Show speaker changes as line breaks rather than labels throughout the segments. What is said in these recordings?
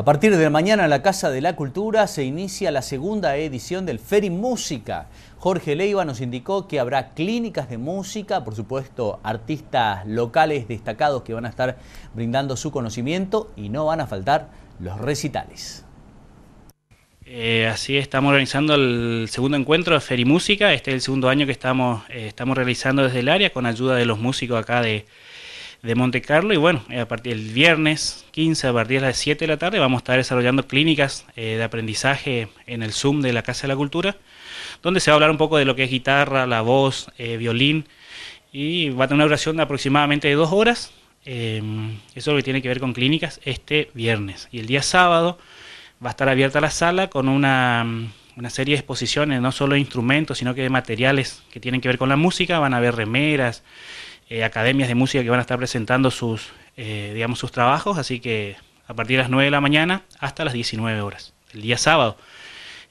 A partir de mañana en la Casa de la Cultura se inicia la segunda edición del Ferimúsica. Música. Jorge Leiva nos indicó que habrá clínicas de música, por supuesto artistas locales destacados que van a estar brindando su conocimiento y no van a faltar los recitales.
Eh, así estamos organizando el segundo encuentro de Feri Música. Este es el segundo año que estamos, eh, estamos realizando desde el área con ayuda de los músicos acá de, de Monte Carlo. Y bueno, a partir del viernes 15, a partir de las 7 de la tarde, vamos a estar desarrollando clínicas eh, de aprendizaje en el Zoom de la Casa de la Cultura, donde se va a hablar un poco de lo que es guitarra, la voz, eh, violín. Y va a tener una duración de aproximadamente dos horas. Em, eso es lo que tiene que ver con clínicas este viernes. Y el día sábado va a estar abierta la sala con una una serie de exposiciones, no solo de instrumentos, sino que de materiales que tienen que ver con la música. Van a haber remeras, eh, academias de música que van a estar presentando sus, eh, digamos, sus trabajos, así que a partir de las 9 de la mañana hasta las 19 horas, el día sábado.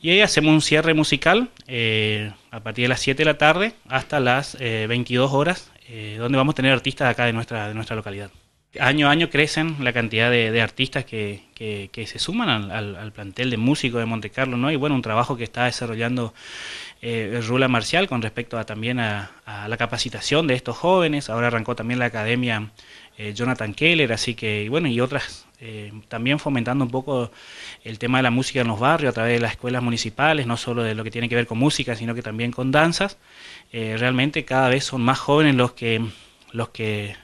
Y ahí hacemos un cierre musical eh, a partir de las 7 de la tarde hasta las 22 horas, donde vamos a tener artistas acá de nuestra, de nuestra localidad. Año a año crecen la cantidad de, artistas que, se suman al, plantel de músicos de Montecarlo, ¿no? Y bueno, un trabajo que está desarrollando eh, Rula Marcial con respecto a también a, la capacitación de estos jóvenes. Ahora arrancó también la academia eh, Jonathan Keller, así que, bueno, y otras. Eh, también fomentando un poco el tema de la música en los barrios a través de las escuelas municipales, no solo de lo que tiene que ver con música, sino que también con danzas. Eh, realmente cada vez son más jóvenes los que, los que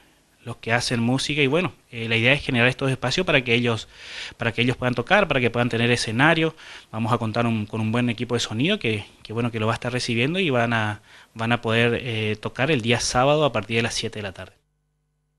los que hacen música y bueno, eh, la idea es generar estos espacios para que ellos para que ellos puedan tocar, para que puedan tener escenario. Vamos a contar con un buen equipo de sonido que, que, bueno que lo va a estar recibiendo y van a van a poder eh, tocar el día sábado a partir de las 7 de la tarde.